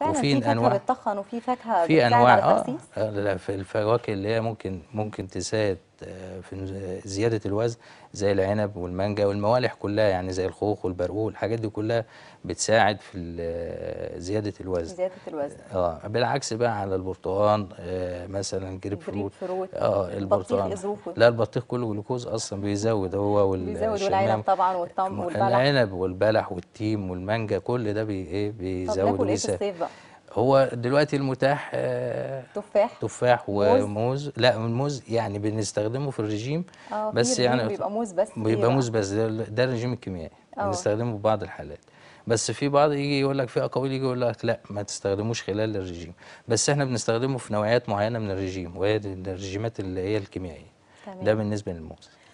فعلا في فاكهه بتطخن وفي فاكهه في انواع اه في الفواكه اللي هي ممكن ممكن تساعد في زيادة الوزن زي العنب والمانجا والموالح كلها يعني زي الخوخ والبرقوق الحاجات دي كلها بتساعد في زيادة الوزن زيادة الوزن اه بالعكس بقى على البرتقال آه مثلا جريب فروت, فروت اه البرتقال لا البطيخ كله جلوكوز اصلا بيزود هو بيزود والعنب طبعا والتمر والبلح العنب والبلح والتيم والمانجا كل ده بي ايه بيزود طب ناكل ايه في الصيف بقى؟ هو دلوقتي المتاح آه، تفاح تفاح وموز لا الموز يعني بنستخدمه في الرجيم اه، بس يعني بيبقى موز بس بيبقى موز بس ده, ده الرجيم الكيميائي اه. بنستخدمه في بعض الحالات بس في بعض يجي يقول لك في اقاويل يجي يقول لك لا ما تستخدموش خلال الرجيم بس احنا بنستخدمه في نوعيات معينه من الرجيم وهي الرجيمات اللي هي الكيميائيه ده بالنسبه للموز